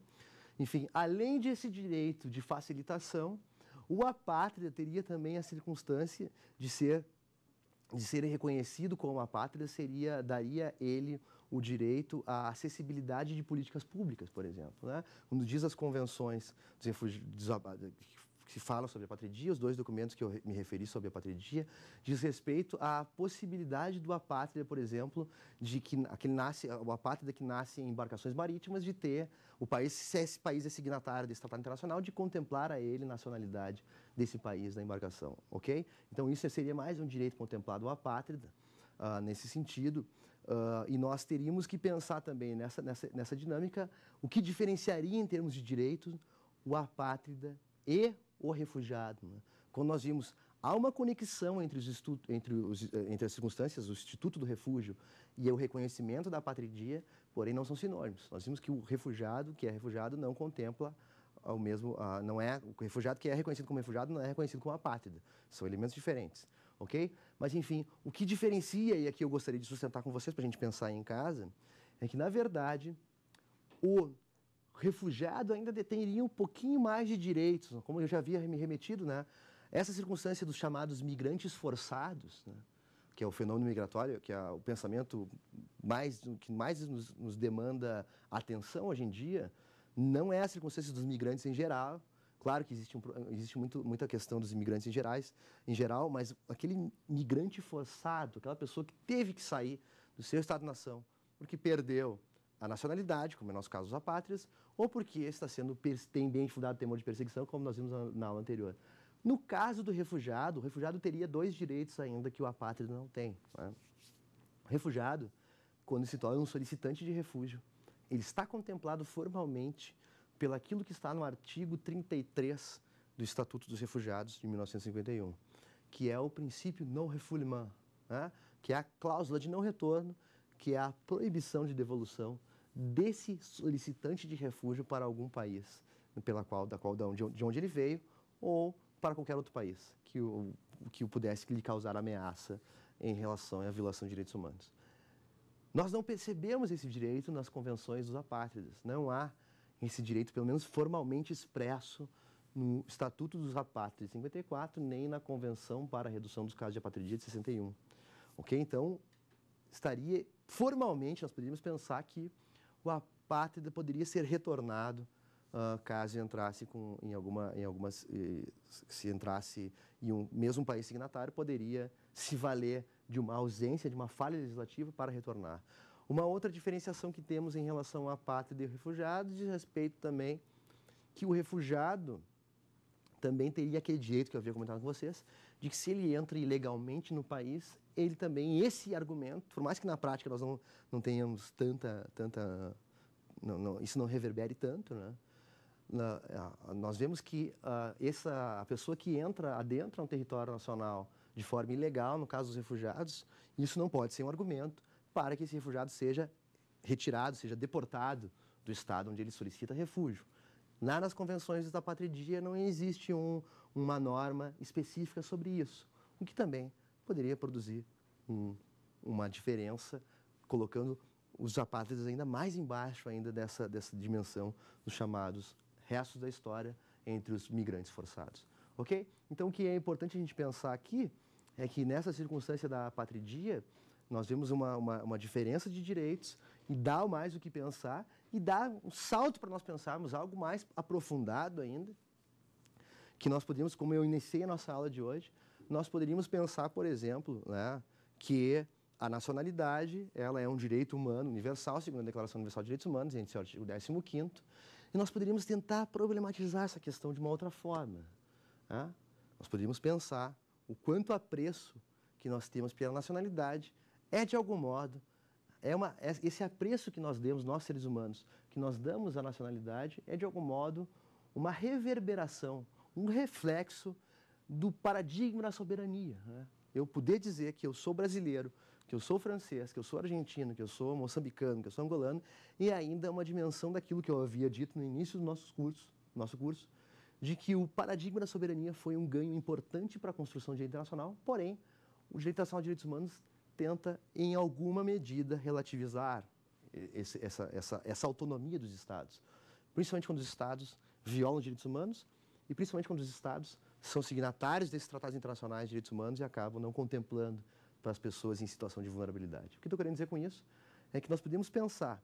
Enfim, além desse direito de facilitação, o apátrida teria também a circunstância de ser de ser reconhecido como apátrida seria daria ele o direito à acessibilidade de políticas públicas, por exemplo, né? Quando diz as convenções dos refugi... dos que falam sobre a patria, os dois documentos que eu me referi sobre a patria diz respeito à possibilidade do apátrida, por exemplo, de que aquele nasce, o apátrida que nasce em embarcações marítimas, de ter o país, se é esse país é signatário desse tratado internacional, de contemplar a ele nacionalidade desse país da embarcação, ok? Então isso seria mais um direito contemplado ao apátrida, uh, nesse sentido. Uh, e nós teríamos que pensar também nessa, nessa, nessa dinâmica o que diferenciaria em termos de direitos o apátrida e o refugiado. Né? Quando nós vimos, há uma conexão entre, os entre, os... Eh, entre as circunstâncias, o Instituto do Refúgio e o reconhecimento da patridia, porém não são sinônimos. Nós vimos que o refugiado, que é refugiado, não contempla o mesmo, não é o refugiado que é reconhecido como refugiado não é reconhecido como apátrida. São elementos diferentes, ok? Mas enfim, o que diferencia e aqui eu gostaria de sustentar com vocês para a gente pensar em casa é que na verdade o refugiado ainda teria um pouquinho mais de direitos, né? como eu já havia me remetido, né? Essa circunstância dos chamados migrantes forçados, né? que é o fenômeno migratório, que é o pensamento mais, que mais nos, nos demanda atenção hoje em dia, não é a circunstância dos migrantes em geral. Claro que existe, um, existe muito, muita questão dos imigrantes em, gerais, em geral, mas aquele migrante forçado, aquela pessoa que teve que sair do seu estado-nação porque perdeu a nacionalidade, como é o nosso caso os apátridas, ou porque está sendo, tem bem fundado temor de perseguição, como nós vimos na, na aula anterior. No caso do refugiado, o refugiado teria dois direitos ainda que o apátrida não tem. Né? O refugiado, quando se torna um solicitante de refúgio, ele está contemplado formalmente pelo aquilo que está no artigo 33 do Estatuto dos Refugiados de 1951, que é o princípio non refoulement, né? que é a cláusula de não retorno, que é a proibição de devolução desse solicitante de refúgio para algum país pela qual, da qual, de onde ele veio ou para qualquer outro país que o, que o pudesse lhe causar ameaça em relação à violação de direitos humanos. Nós não percebemos esse direito nas convenções dos apátridas. Não há esse direito, pelo menos formalmente expresso no Estatuto dos Apátridas de 54, nem na Convenção para a Redução dos Casos de Apatridia de 61. Ok? Então, estaria formalmente, nós poderíamos pensar que a pátria poderia ser retornado uh, caso entrasse com, em, alguma, em algumas. se entrasse em um mesmo país signatário, poderia se valer de uma ausência, de uma falha legislativa para retornar. Uma outra diferenciação que temos em relação à pátria de refugiados diz respeito também que o refugiado também teria aquele direito que eu havia comentado com vocês, de que se ele entra ilegalmente no país, ele também, esse argumento, por mais que na prática nós não, não tenhamos tanta, tanta não, não, isso não reverbere tanto, né? Na, nós vemos que essa, a pessoa que entra, adentra um território nacional de forma ilegal, no caso dos refugiados, isso não pode ser um argumento para que esse refugiado seja retirado, seja deportado do estado onde ele solicita refúgio. Lá nas convenções da patridia não existe um, uma norma específica sobre isso, o que também poderia produzir um, uma diferença, colocando os apátridas ainda mais embaixo ainda dessa, dessa dimensão dos chamados restos da história entre os migrantes forçados. Ok? Então, o que é importante a gente pensar aqui é que nessa circunstância da apatridia, nós vemos uma, uma, uma diferença de direitos e dá mais o que pensar e dá um salto para nós pensarmos algo mais aprofundado ainda, que nós poderíamos, como eu iniciei a nossa aula de hoje, nós poderíamos pensar, por exemplo, né, que a nacionalidade ela é um direito humano universal, segundo a Declaração Universal de Direitos Humanos, em seu artigo 15 e nós poderíamos tentar problematizar essa questão de uma outra forma. Né? Nós poderíamos pensar o quanto apreço que nós temos pela nacionalidade é, de algum modo, é uma, é, esse apreço que nós demos, nós seres humanos, que nós damos à nacionalidade, é, de algum modo, uma reverberação um reflexo do paradigma da soberania. Né? Eu poder dizer que eu sou brasileiro, que eu sou francês, que eu sou argentino, que eu sou moçambicano, que eu sou angolano, e ainda uma dimensão daquilo que eu havia dito no início do nosso curso, nosso curso de que o paradigma da soberania foi um ganho importante para a construção de direito internacional, porém, o direito internacional de direitos humanos tenta, em alguma medida, relativizar esse, essa, essa, essa autonomia dos Estados, principalmente quando os Estados violam os direitos humanos e principalmente quando os Estados são signatários desses tratados internacionais de direitos humanos e acabam não contemplando para as pessoas em situação de vulnerabilidade. O que estou querendo dizer com isso é que nós podemos pensar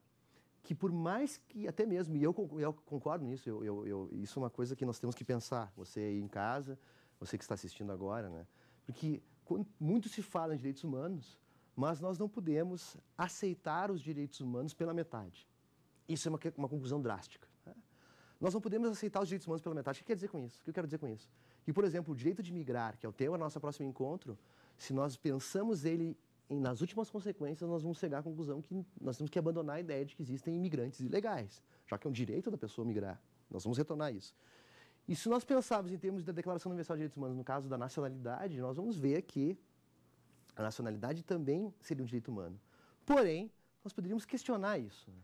que por mais que, até mesmo, e eu, eu concordo nisso, eu, eu, eu, isso é uma coisa que nós temos que pensar, você aí em casa, você que está assistindo agora, né? Porque quando, muito se fala em direitos humanos, mas nós não podemos aceitar os direitos humanos pela metade. Isso é uma, uma conclusão drástica. Nós não podemos aceitar os direitos humanos pela metade. O que quer dizer com isso? O que eu quero dizer com isso? Que, por exemplo, o direito de migrar, que é o tema do é nosso é próximo encontro, se nós pensamos ele em, nas últimas consequências, nós vamos chegar à conclusão que nós temos que abandonar a ideia de que existem imigrantes ilegais, já que é um direito da pessoa migrar. Nós vamos retornar a isso. E se nós pensarmos em termos da Declaração Universal de Direitos Humanos, no caso da nacionalidade, nós vamos ver que a nacionalidade também seria um direito humano. Porém, nós poderíamos questionar isso. Né?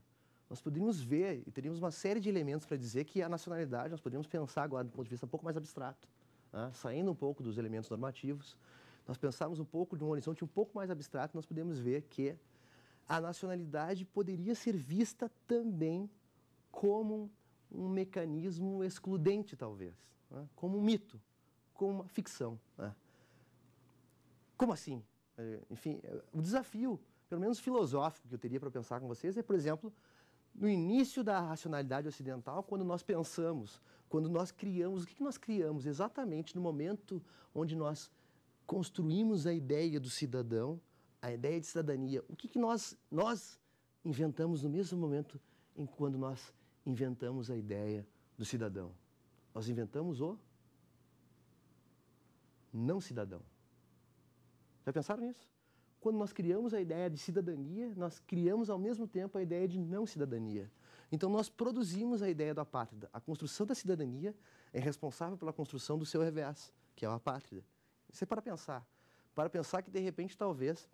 nós poderíamos ver e teríamos uma série de elementos para dizer que a nacionalidade nós poderíamos pensar agora do ponto de vista um pouco mais abstrato, né? saindo um pouco dos elementos normativos, nós pensarmos um pouco de um horizonte um pouco mais abstrato, nós podemos ver que a nacionalidade poderia ser vista também como um mecanismo excludente, talvez, né? como um mito, como uma ficção. Né? Como assim? É, enfim, é, o desafio, pelo menos filosófico, que eu teria para pensar com vocês é, por exemplo, no início da racionalidade ocidental, quando nós pensamos, quando nós criamos, o que nós criamos exatamente no momento onde nós construímos a ideia do cidadão, a ideia de cidadania, o que, que nós, nós inventamos no mesmo momento em quando nós inventamos a ideia do cidadão? Nós inventamos o não cidadão. Já pensaram nisso? quando nós criamos a ideia de cidadania, nós criamos ao mesmo tempo a ideia de não cidadania. Então nós produzimos a ideia da pátrida. A construção da cidadania é responsável pela construção do seu revés, que é a pátrida. Isso é para pensar. Para pensar que de repente talvez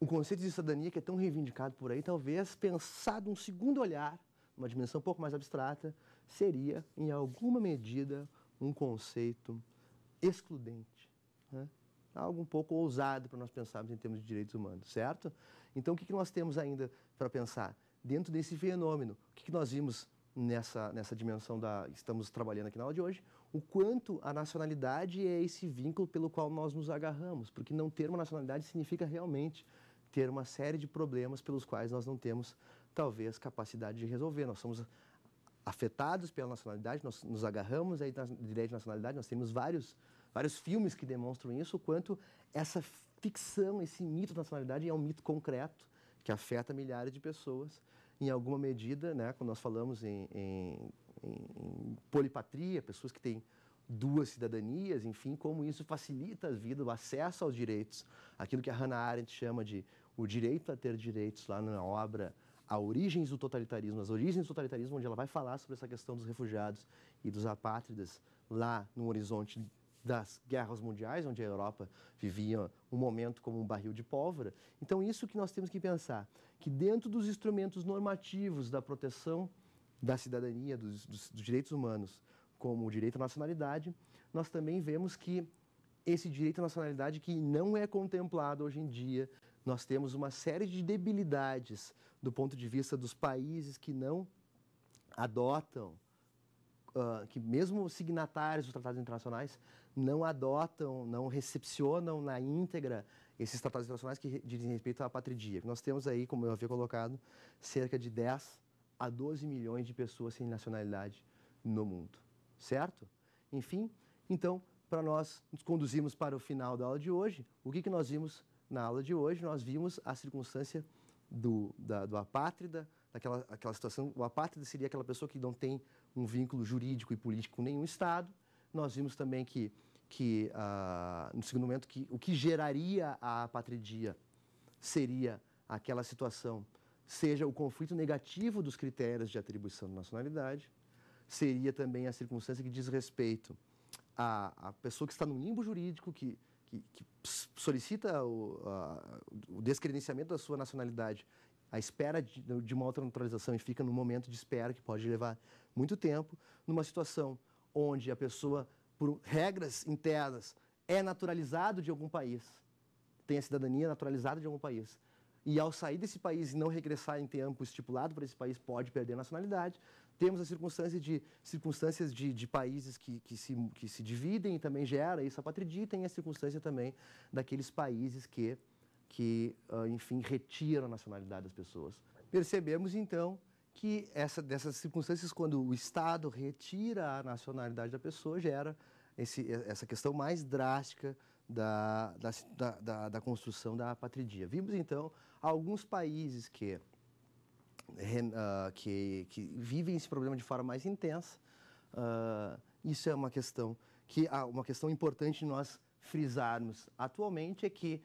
o conceito de cidadania que é tão reivindicado por aí, talvez pensado um segundo olhar, uma dimensão um pouco mais abstrata, seria em alguma medida um conceito excludente. Né? algo um pouco ousado para nós pensarmos em termos de direitos humanos, certo? Então, o que, que nós temos ainda para pensar? Dentro desse fenômeno, o que, que nós vimos nessa, nessa dimensão da estamos trabalhando aqui na aula de hoje, o quanto a nacionalidade é esse vínculo pelo qual nós nos agarramos, porque não ter uma nacionalidade significa realmente ter uma série de problemas pelos quais nós não temos, talvez, capacidade de resolver. Nós somos afetados pela nacionalidade, nós nos agarramos na ideia de nacionalidade, nós temos vários vários filmes que demonstram isso, o quanto essa ficção, esse mito da nacionalidade é um mito concreto que afeta milhares de pessoas. Em alguma medida, né, quando nós falamos em, em, em polipatria, pessoas que têm duas cidadanias, enfim, como isso facilita a vida, o acesso aos direitos, aquilo que a Hannah Arendt chama de o direito a ter direitos lá na obra A Origens do Totalitarismo, as origens do totalitarismo, onde ela vai falar sobre essa questão dos refugiados e dos apátridas lá no horizonte das guerras mundiais, onde a Europa vivia um momento como um barril de pólvora. Então, isso que nós temos que pensar, que dentro dos instrumentos normativos da proteção da cidadania, dos, dos, dos direitos humanos, como o direito à nacionalidade, nós também vemos que esse direito à nacionalidade que não é contemplado hoje em dia, nós temos uma série de debilidades do ponto de vista dos países que não adotam Uh, que mesmo signatários dos tratados internacionais não adotam, não recepcionam na íntegra esses tratados internacionais que dizem respeito à pátria Nós temos aí, como eu havia colocado, cerca de 10 a 12 milhões de pessoas sem nacionalidade no mundo, certo? Enfim, então, para nós nos conduzirmos para o final da aula de hoje, o que, que nós vimos na aula de hoje? Nós vimos a circunstância do, da, do apátrida, daquela aquela situação. O apátrida seria aquela pessoa que não tem um vínculo jurídico e político com nenhum Estado nós vimos também que, que ah, no segundo momento, que o que geraria a apatridia seria aquela situação, seja o conflito negativo dos critérios de atribuição de nacionalidade, seria também a circunstância que diz respeito à, à pessoa que está no limbo jurídico, que, que, que solicita o, a, o descredenciamento da sua nacionalidade à espera de, de, uma outra naturalização e fica num momento de espera que pode levar muito tempo, numa situação onde a pessoa, por regras internas, é naturalizado de algum país, tem a cidadania naturalizada de algum país, e ao sair desse país e não regressar em tempo estipulado para esse país, pode perder a nacionalidade. Temos as circunstâncias de circunstâncias de, de países que, que, se, que se dividem e também gera isso apatridita, e a circunstância também daqueles países que, que ah, enfim, retiram a nacionalidade das pessoas. Percebemos, então, que essa, dessas circunstâncias, quando o Estado retira a nacionalidade da pessoa, gera esse, essa questão mais drástica da, da, da, da construção da patridia Vimos, então, alguns países que, ah, que, que, vivem esse problema de forma mais intensa. Uh, isso é uma questão que ah, uma questão importante nós frisarmos atualmente é que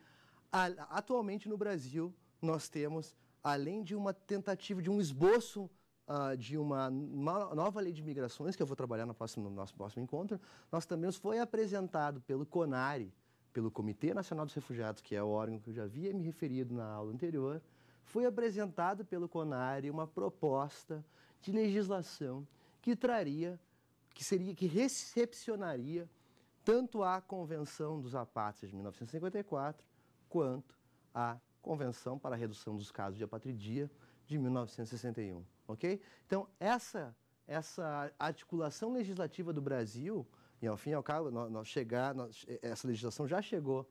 atualmente no Brasil nós temos além de uma tentativa, de um esboço uh, de uma nova lei de migrações, que eu vou trabalhar no, próximo, no nosso próximo encontro, nós também nos foi apresentado pelo CONARE, pelo Comitê Nacional dos Refugiados, que é o órgão que eu já havia me referido na aula anterior, foi apresentado pelo CONARE uma proposta de legislação que traria, que seria, que recepcionaria tanto a Convenção dos Apátridas de 1954 quanto a Convenção para a Redução dos Casos de Apatridia de 1961, ok? Então, essa, essa articulação legislativa do Brasil, e ao fim e ao cabo, nós, nós chegar, nós, essa legislação já chegou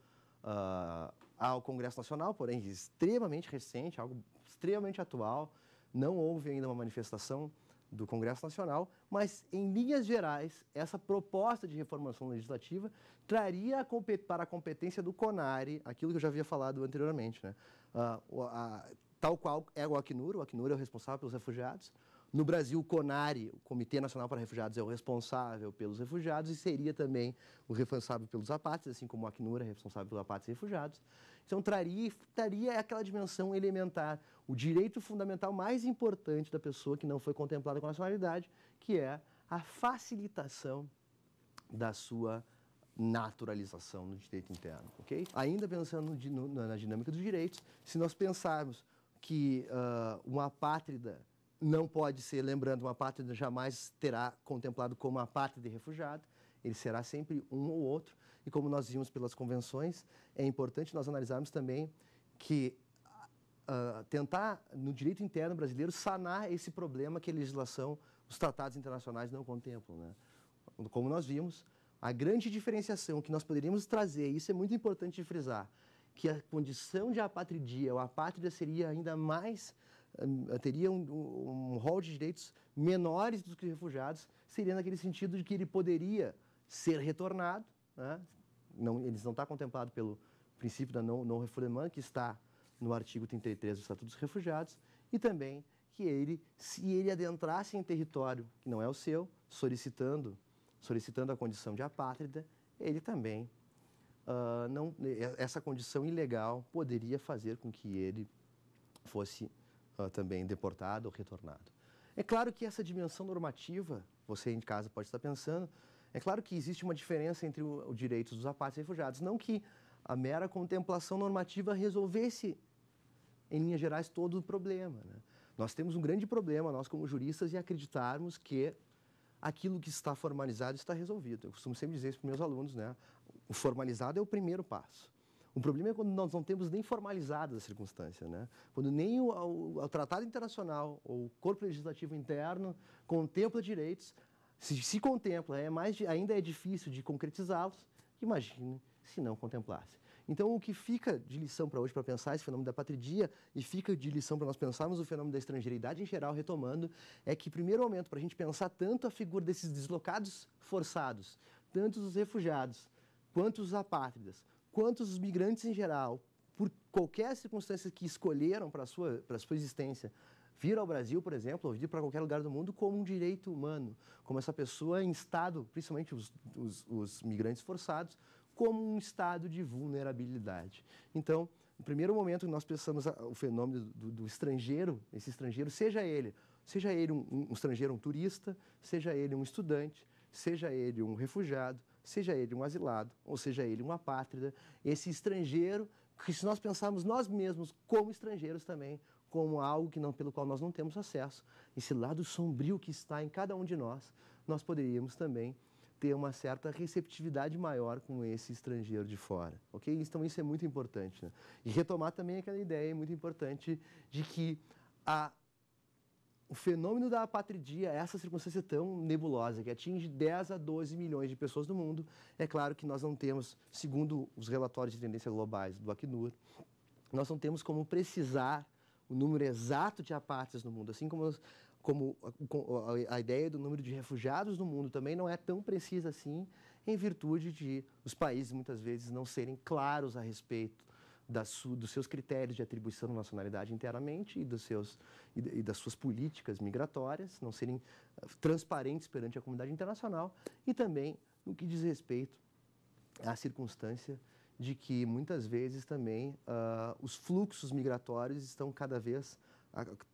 uh, ao Congresso Nacional, porém extremamente recente, algo extremamente atual, não houve ainda uma manifestação do Congresso Nacional, mas, em linhas gerais, essa proposta de reformação legislativa traria a para a competência do CONARE aquilo que eu já havia falado anteriormente, né? Uh, tal qual é o Acnur, o Acnur é o responsável pelos refugiados. No Brasil, o CONARE, o Comitê Nacional para Refugiados, é o responsável pelos refugiados e seria também o responsável pelos apátridas, assim como o Acnur é responsável pelos apátridas e refugiados. Então traria, traria aquela dimensão elementar, o direito fundamental mais importante da pessoa que não foi contemplada com a nacionalidade, que é a facilitação da sua naturalização no direito interno, ok? Ainda pensando no, no, na dinâmica dos direitos, se nós pensarmos que uh, uma pátrida não pode ser, lembrando, uma pátrida jamais terá contemplado como a pátrida de refugiado, ele será sempre um ou outro, e como nós vimos pelas convenções, é importante nós analisarmos também que uh, tentar, no direito interno brasileiro, sanar esse problema que a legislação, os tratados internacionais não contemplam. Né? Como nós vimos, a grande diferenciação que nós poderíamos trazer, e isso é muito importante de frisar, que a condição de apatridia ou apátrida seria ainda mais ah, teria um, um, um, rol de direitos menores dos que refugiados, seria naquele sentido de que ele poderia ser retornado né? não, eles não está contemplado pelo princípio da não, não que está no artigo 33 do Estatuto dos Refugiados, e também que ele, se ele adentrasse em território que não é o seu, solicitando, solicitando a condição de apátrida, ele também, uh, não, essa condição ilegal poderia fazer com que ele fosse uh, também deportado ou retornado. É claro que essa dimensão normativa, você em casa pode estar pensando, é claro que existe uma diferença entre os direitos dos apátridas e refugiados, não que a mera contemplação normativa resolvesse, em linhas gerais, todo o problema. Né? Nós temos um grande problema, nós como juristas, em acreditarmos que aquilo que está formalizado está resolvido. Eu costumo sempre dizer isso para meus alunos, né? O formalizado é o primeiro passo. O problema é quando nós não temos nem formalizado a circunstância, né? Quando nem o, o, o tratado internacional ou o corpo legislativo interno contempla direitos, se, se contempla, é mais, ainda é difícil de concretizá-los, imagine se não contemplasse. Então, o que fica de lição para hoje para pensar esse fenômeno da patridia e fica de lição para nós pensarmos o fenômeno da estrangeiridade em geral, retomando, é que, primeiro momento, para a gente pensar tanto a figura desses deslocados forçados, tanto os refugiados, quanto os apátridas, quanto os migrantes em geral, por qualquer circunstância que escolheram para a sua, para a sua existência, vir ao Brasil, por exemplo, ou vir para qualquer lugar do mundo como um direito humano, como essa pessoa em estado, principalmente os, os, os migrantes forçados, como um estado de vulnerabilidade. Então, no primeiro momento que nós pensamos o fenômeno do, do, estrangeiro, esse estrangeiro, seja ele, seja ele um, um, estrangeiro, um turista, seja ele um estudante, seja ele um refugiado, seja ele um asilado, ou seja ele uma pátria, esse estrangeiro, que se nós pensarmos nós mesmos como estrangeiros também, como algo que não pelo qual nós não temos acesso, esse lado sombrio que está em cada um de nós, nós poderíamos também ter uma certa receptividade maior com esse estrangeiro de fora, ok? Então isso é muito importante. Né? E retomar também aquela ideia muito importante de que a o fenômeno da apatridia, essa circunstância tão nebulosa, que atinge 10 a 12 milhões de pessoas no mundo, é claro que nós não temos, segundo os relatórios de tendência globais do Acnur, nós não temos como precisar o número exato de apátridas no mundo, assim como, como a, a, ideia do número de refugiados no mundo também não é tão precisa assim, em virtude de os países muitas vezes não serem claros a respeito su, dos seus critérios de atribuição de nacionalidade internamente e, dos seus, e, e das suas políticas migratórias, não serem ah, transparentes perante a comunidade internacional e também no que diz respeito à circunstância de que muitas vezes também uh, os fluxos migratórios estão cada vez,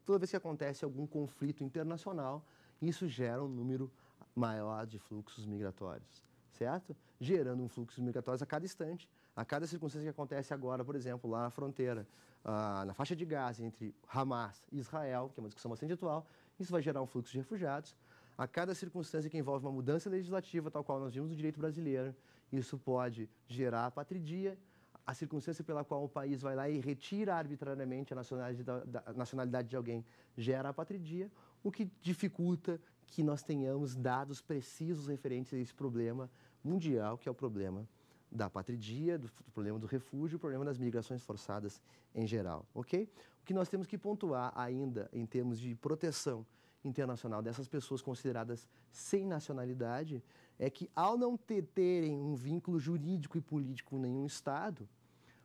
toda vez que acontece algum conflito internacional, isso gera um número maior de fluxos migratórios, certo? Gerando um fluxo migratório a cada instante, a cada circunstância que acontece agora, por exemplo, lá na fronteira, uh, na faixa de Gaza entre Hamas e Israel, que é uma discussão bastante atual, isso vai gerar um fluxo de refugiados. A cada circunstância que envolve uma mudança legislativa, tal qual nós vimos no direito brasileiro, isso pode gerar apatridia, a circunstância pela qual o país vai lá e retira arbitrariamente a nacionalidade, da, da, nacionalidade de alguém gera apatridia, o que dificulta que nós tenhamos dados precisos referentes a esse problema mundial, que é o problema da apatridia, do, do problema do refúgio, o problema das migrações forçadas em geral, ok? O que nós temos que pontuar ainda em termos de proteção internacional dessas pessoas consideradas sem nacionalidade é que, ao não ter, terem um vínculo jurídico e político com nenhum Estado,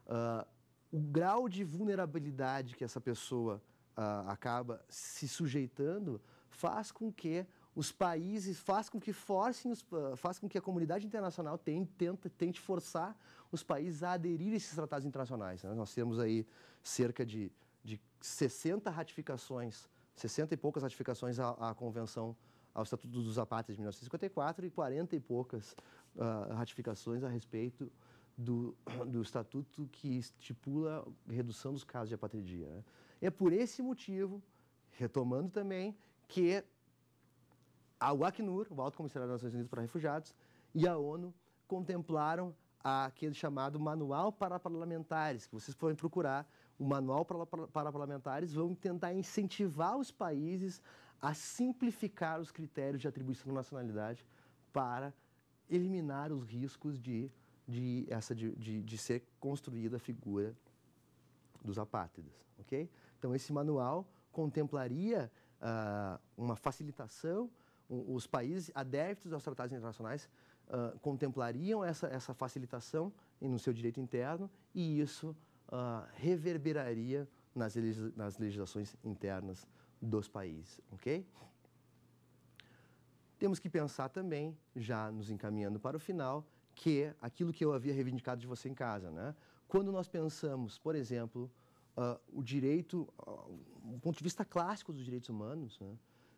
uh, o grau de vulnerabilidade que essa pessoa uh, acaba se sujeitando faz com que os países faz com que forcem os, ah, faz com que a comunidade internacional tente, tente, tente forçar os países a aderir a esses tratados internacionais. Né? Nós temos aí cerca de, de 60 ratificações, 60 e poucas ratificações à, à Convenção ao Estatuto dos Apátridas de 1954 e 40 e poucas uh, ratificações a respeito do, do estatuto que estipula redução dos casos de apatridia. Né? É por esse motivo, retomando também, que a UACNUR, o Alto Comissariado das Nações Unidas para Refugiados, e a ONU contemplaram aquele chamado Manual para Parlamentares, que vocês podem procurar, o Manual para Parlamentares, vão tentar incentivar os países a simplificar os critérios de atribuição de nacionalidade para eliminar os riscos de, de, essa, de, de, de ser construída a figura dos apátridas, ok? Então, esse manual contemplaria uh, uma facilitação, um, os países adeptos aos tratados internacionais uh, contemplariam essa, essa facilitação no seu direito interno e isso uh, reverberaria nas, nas legislações internas dos países, ok? Temos que pensar também, já nos encaminhando para o final, que aquilo que eu havia reivindicado de você em casa, né? Quando nós pensamos, por exemplo, uh, o direito, uh, ah, um ponto de vista clássico dos direitos humanos, né?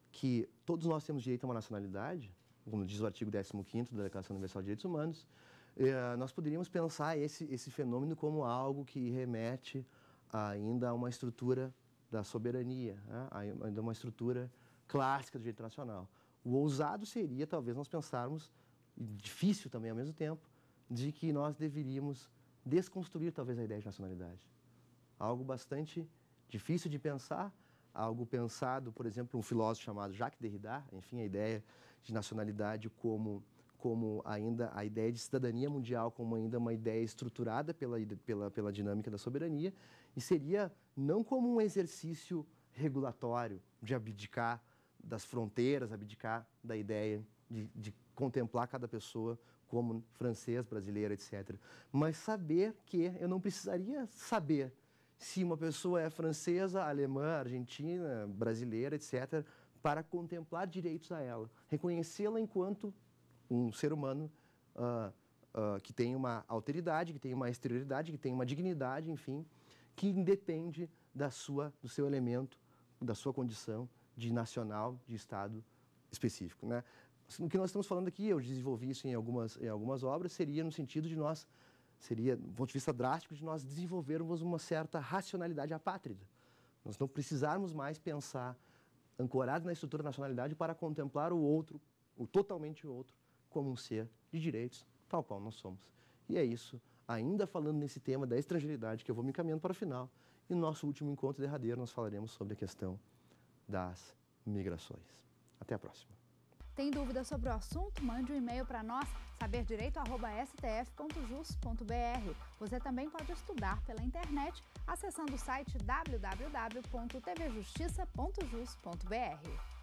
que todos nós temos direito a uma nacionalidade, como diz o artigo 15º da Declaração Universal de Direitos Humanos, eh, nós poderíamos pensar esse, esse fenômeno como algo que remete ainda a uma estrutura da soberania, né? é ainda uma estrutura clássica do direito internacional. O ousado seria, talvez, nós pensarmos, difícil também ao mesmo tempo, de que nós deveríamos desconstruir, talvez, a ideia de nacionalidade. Algo bastante difícil de pensar, algo pensado, por exemplo, por um filósofo chamado Jacques Derrida, enfim, a ideia de nacionalidade como como ainda a ideia de cidadania mundial como ainda uma ideia estruturada pela, pela, pela dinâmica da soberania, e seria não como um exercício regulatório de abdicar das fronteiras, abdicar da ideia de, de contemplar cada pessoa como francês, brasileira, etc. Mas saber que eu não precisaria saber se uma pessoa é francesa, alemã, argentina, brasileira, etc., para contemplar direitos a ela, reconhecê-la enquanto um ser humano uh, uh, que tem uma alteridade, que tem uma exterioridade, que tem uma dignidade, enfim, que independe da sua, do seu elemento, da sua condição de nacional, de estado específico. Né? O que nós estamos falando aqui, eu desenvolvi isso em algumas, em algumas obras, seria no sentido de nós, seria, do ponto de vista drástico, de nós desenvolvermos uma certa racionalidade apátrida. Nós não precisarmos mais pensar ancorado na estrutura da nacionalidade para contemplar o outro, o totalmente outro, como um ser de direitos, tal qual nós somos. E é isso ainda falando nesse tema da estrangeiridade, que eu vou me encaminhando para o final. E no nosso último encontro derradeiro, nós falaremos sobre a questão das migrações. Até a próxima. Tem dúvida sobre o assunto? Mande um e-mail para nós, saberdireito.stf.jus.br. Você também pode estudar pela internet acessando o site www.tvjustiça.jus.br.